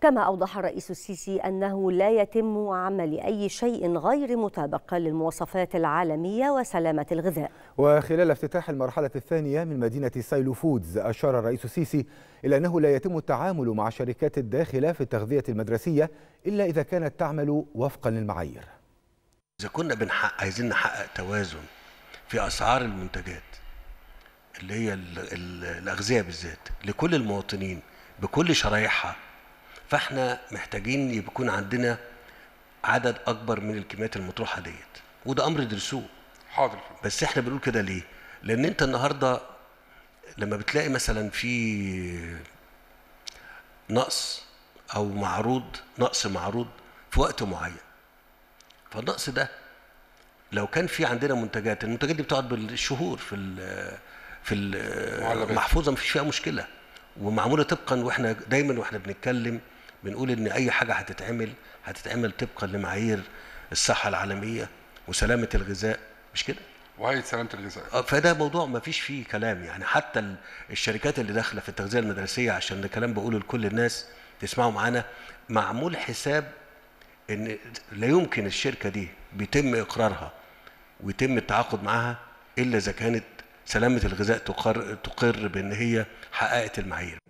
كما أوضح الرئيس السيسي أنه لا يتم عمل أي شيء غير مطابق للمواصفات العالمية وسلامة الغذاء وخلال افتتاح المرحلة الثانية من مدينة سايلو فودز أشار الرئيس السيسي إلى أنه لا يتم التعامل مع شركات الداخلة في التغذية المدرسية إلا إذا كانت تعمل وفقا للمعايير إذا كنا بنحق عايزين نحقق توازن في أسعار المنتجات اللي هي الأغذية بالذات لكل المواطنين بكل شرايحها فاحنا محتاجين يكون عندنا عدد اكبر من الكميات المطروحه ديت وده امر درسوه حاضر بس احنا بنقول كده ليه لان انت النهارده لما بتلاقي مثلا في نقص او معروض نقص معروض في وقت معين فالنقص ده لو كان في عندنا منتجات المنتجات دي بتقعد بالشهور في الـ في المحفوظه محفوظه مفيش فيها مشكله ومعموله طبقا واحنا دايما واحنا بنتكلم بنقول ان اي حاجه هتتعمل هتتعمل طبقا لمعايير الصحه العالميه وسلامه الغذاء مش كده؟ وهيئه سلامه الغذاء آه، فده موضوع ما فيش فيه كلام يعني حتى الشركات اللي داخله في التغذيه المدرسيه عشان ده كلام بقوله لكل الناس تسمعوا معانا معمول حساب ان لا يمكن الشركه دي بيتم اقرارها ويتم التعاقد معاها الا اذا كانت سلامه الغذاء تقر تقر بان هي حققت المعايير